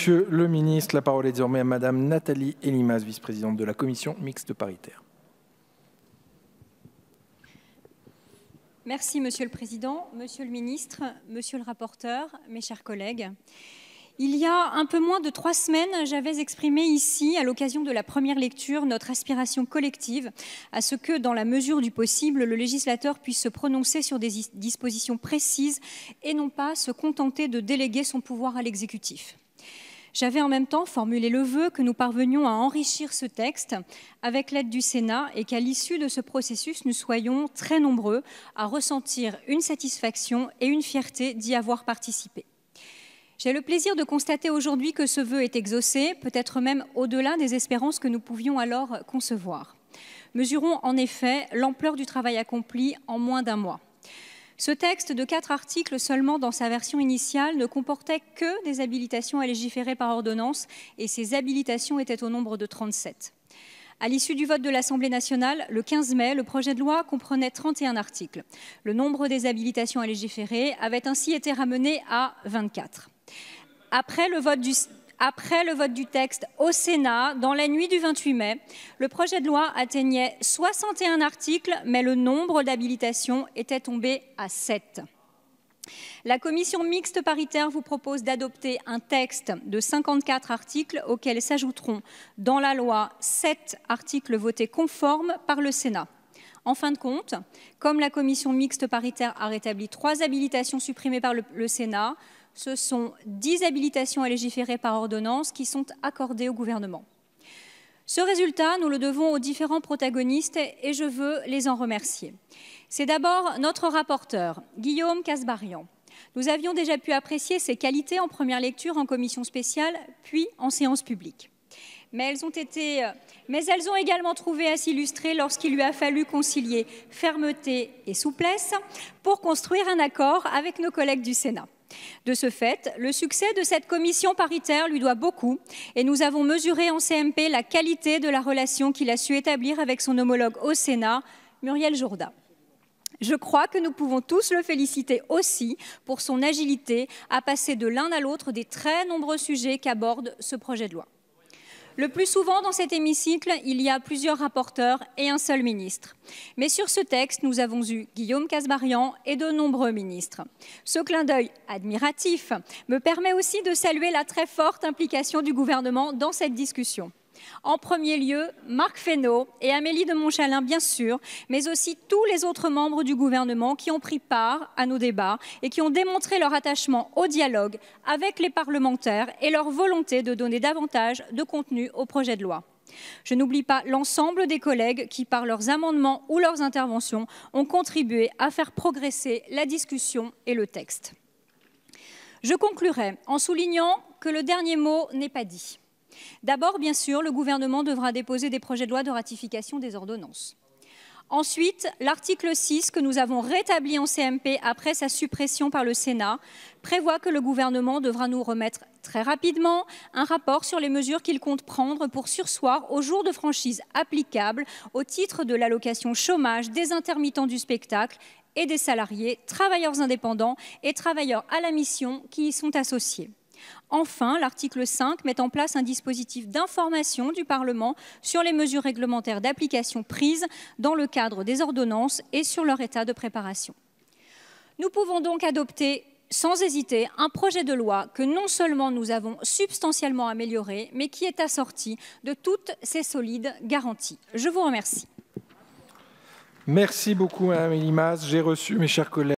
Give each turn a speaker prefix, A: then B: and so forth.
A: Monsieur le ministre, la parole est désormais à Madame Nathalie Elimas, vice-présidente de la commission mixte paritaire. Merci, Monsieur le Président, Monsieur le Ministre, Monsieur le rapporteur, mes chers collègues. Il y a un peu moins de trois semaines, j'avais exprimé ici, à l'occasion de la première lecture, notre aspiration collective à ce que, dans la mesure du possible, le législateur puisse se prononcer sur des dispositions précises et non pas se contenter de déléguer son pouvoir à l'exécutif. J'avais en même temps formulé le vœu que nous parvenions à enrichir ce texte avec l'aide du Sénat et qu'à l'issue de ce processus, nous soyons très nombreux à ressentir une satisfaction et une fierté d'y avoir participé. J'ai le plaisir de constater aujourd'hui que ce vœu est exaucé, peut-être même au-delà des espérances que nous pouvions alors concevoir. Mesurons en effet l'ampleur du travail accompli en moins d'un mois. Ce texte de quatre articles seulement dans sa version initiale ne comportait que des habilitations à légiférer par ordonnance et ces habilitations étaient au nombre de 37. À l'issue du vote de l'Assemblée nationale, le 15 mai, le projet de loi comprenait 31 articles. Le nombre des habilitations à légiférer avait ainsi été ramené à 24. Après le vote du après le vote du texte au Sénat, dans la nuit du 28 mai, le projet de loi atteignait 61 articles, mais le nombre d'habilitations était tombé à 7. La commission mixte paritaire vous propose d'adopter un texte de 54 articles auxquels s'ajouteront dans la loi 7 articles votés conformes par le Sénat. En fin de compte, comme la commission mixte paritaire a rétabli trois habilitations supprimées par le Sénat, ce sont 10 habilitations à légiférer par ordonnance qui sont accordées au gouvernement. Ce résultat, nous le devons aux différents protagonistes et je veux les en remercier. C'est d'abord notre rapporteur, Guillaume Casbarian. Nous avions déjà pu apprécier ses qualités en première lecture en commission spéciale, puis en séance publique. Mais elles ont, mais elles ont également trouvé à s'illustrer lorsqu'il lui a fallu concilier fermeté et souplesse pour construire un accord avec nos collègues du Sénat. De ce fait, le succès de cette commission paritaire lui doit beaucoup et nous avons mesuré en CMP la qualité de la relation qu'il a su établir avec son homologue au Sénat, Muriel Jourda. Je crois que nous pouvons tous le féliciter aussi pour son agilité à passer de l'un à l'autre des très nombreux sujets qu'aborde ce projet de loi. Le plus souvent dans cet hémicycle, il y a plusieurs rapporteurs et un seul ministre. Mais sur ce texte, nous avons eu Guillaume Casbarian et de nombreux ministres. Ce clin d'œil admiratif me permet aussi de saluer la très forte implication du gouvernement dans cette discussion. En premier lieu, Marc Fesneau et Amélie de Montchalin, bien sûr, mais aussi tous les autres membres du gouvernement qui ont pris part à nos débats et qui ont démontré leur attachement au dialogue avec les parlementaires et leur volonté de donner davantage de contenu au projet de loi. Je n'oublie pas l'ensemble des collègues qui, par leurs amendements ou leurs interventions, ont contribué à faire progresser la discussion et le texte. Je conclurai en soulignant que le dernier mot n'est pas dit. D'abord, bien sûr, le gouvernement devra déposer des projets de loi de ratification des ordonnances. Ensuite, l'article 6, que nous avons rétabli en CMP après sa suppression par le Sénat, prévoit que le gouvernement devra nous remettre très rapidement un rapport sur les mesures qu'il compte prendre pour sursoir aux jours de franchise applicables au titre de l'allocation chômage des intermittents du spectacle et des salariés, travailleurs indépendants et travailleurs à la mission qui y sont associés. Enfin, l'article 5 met en place un dispositif d'information du Parlement sur les mesures réglementaires d'application prises dans le cadre des ordonnances et sur leur état de préparation. Nous pouvons donc adopter sans hésiter un projet de loi que non seulement nous avons substantiellement amélioré, mais qui est assorti de toutes ces solides garanties. Je vous remercie. Merci beaucoup, J'ai reçu, mes chers collègues,